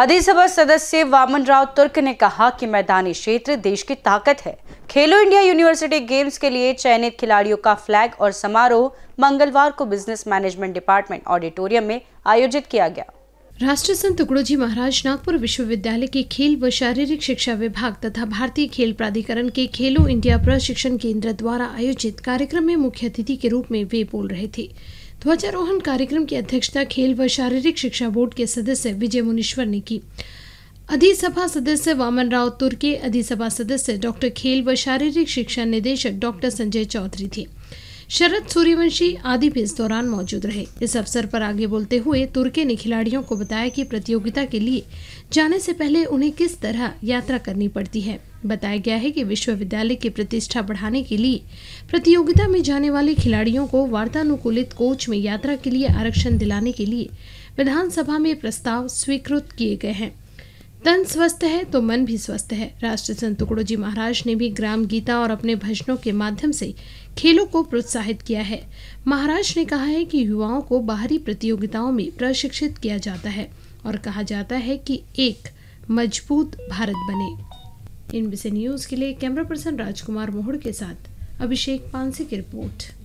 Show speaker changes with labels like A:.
A: अधिसभा सदस्य वामन राव तुर्क ने कहा कि मैदानी क्षेत्र देश की ताकत है खेलो इंडिया यूनिवर्सिटी गेम्स के लिए चयनित खिलाड़ियों का फ्लैग और समारोह मंगलवार को बिजनेस मैनेजमेंट डिपार्टमेंट ऑडिटोरियम में आयोजित किया गया
B: संत टुकड़ोजी महाराज नागपुर विश्वविद्यालय के खेल व शारीरिक शिक्षा विभाग तथा भारतीय खेल प्राधिकरण के खेलो इंडिया प्रशिक्षण केंद्र द्वारा आयोजित कार्यक्रम में मुख्य अतिथि के रूप में वे बोल रहे थे ध्वजारोहण कार्यक्रम की अध्यक्षता खेल व शारीरिक शिक्षा बोर्ड के सदस्य विजय मुनीश्वर ने की अधिसभा सदस्य वामन राव तुर्के अधिसभा सदस्य डॉक्टर खेल व शारीरिक शिक्षा निदेशक डॉक्टर संजय चौधरी थे शरद सूर्यवंशी आदि भी इस दौरान मौजूद रहे इस अवसर पर आगे बोलते हुए तुर्के ने खिलाड़ियों को बताया कि प्रतियोगिता के लिए जाने से पहले उन्हें किस तरह यात्रा करनी पड़ती है बताया गया है कि विश्वविद्यालय की प्रतिष्ठा बढ़ाने के लिए प्रतियोगिता में जाने वाले खिलाड़ियों को वार्तानुकूलित कोच में यात्रा के लिए आरक्षण दिलाने के लिए विधानसभा में प्रस्ताव स्वीकृत किए गए हैं तन स्वस्थ है तो मन भी स्वस्थ है राष्ट्र संत टुकड़ो जी महाराज ने भी ग्राम गीता और अपने भजनों के माध्यम से खेलों को प्रोत्साहित किया है महाराज ने कहा है कि युवाओं को बाहरी प्रतियोगिताओं में प्रशिक्षित किया जाता है और कहा जाता है कि एक मजबूत भारत बने इन न्यूज के लिए कैमरा पर्सन राजकुमार मोहड़ के साथ अभिषेक पानसी की रिपोर्ट